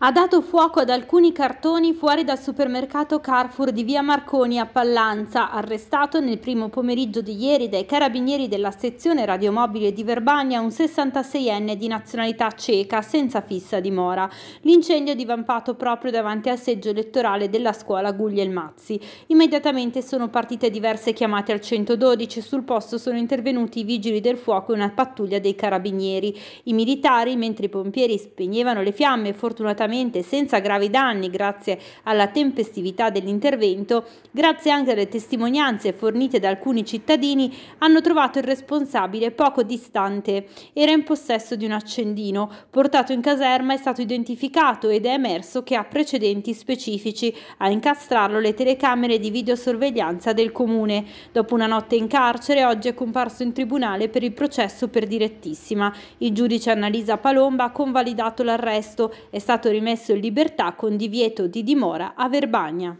ha dato fuoco ad alcuni cartoni fuori dal supermercato Carrefour di via Marconi a Pallanza, arrestato nel primo pomeriggio di ieri dai carabinieri della sezione radiomobile di Verbania un 66enne di nazionalità cieca senza fissa dimora. L'incendio è divampato proprio davanti al seggio elettorale della scuola Guglielmazzi. Immediatamente sono partite diverse chiamate al 112 sul posto sono intervenuti i vigili del fuoco e una pattuglia dei carabinieri. I militari, mentre i pompieri spegnevano le fiamme, fortunatamente fortunatamente senza gravi danni grazie alla tempestività dell'intervento, grazie anche alle testimonianze fornite da alcuni cittadini, hanno trovato il responsabile poco distante. Era in possesso di un accendino, portato in caserma è stato identificato ed è emerso che ha precedenti specifici a incastrarlo le telecamere di videosorveglianza del comune. Dopo una notte in carcere, oggi è comparso in tribunale per il processo per direttissima. Il giudice Annalisa Palomba ha convalidato l'arresto, è stato rimesso in libertà con divieto di dimora a Verbagna.